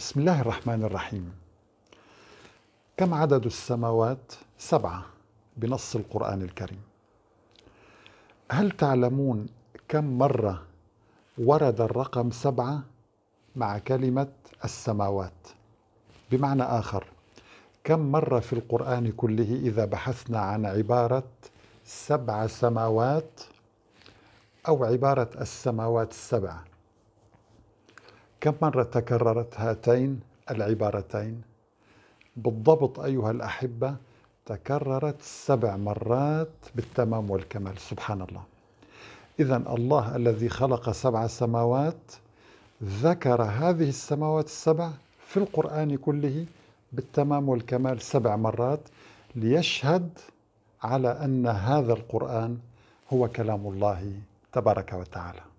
بسم الله الرحمن الرحيم كم عدد السماوات سبعة بنص القرآن الكريم هل تعلمون كم مرة ورد الرقم سبعة مع كلمة السماوات بمعنى آخر كم مرة في القرآن كله إذا بحثنا عن عبارة سبع سماوات أو عبارة السماوات السبعة كم مرة تكررت هاتين العبارتين؟ بالضبط أيها الأحبة تكررت سبع مرات بالتمام والكمال سبحان الله إذا الله الذي خلق سبع سماوات ذكر هذه السماوات السبع في القرآن كله بالتمام والكمال سبع مرات ليشهد على أن هذا القرآن هو كلام الله تبارك وتعالى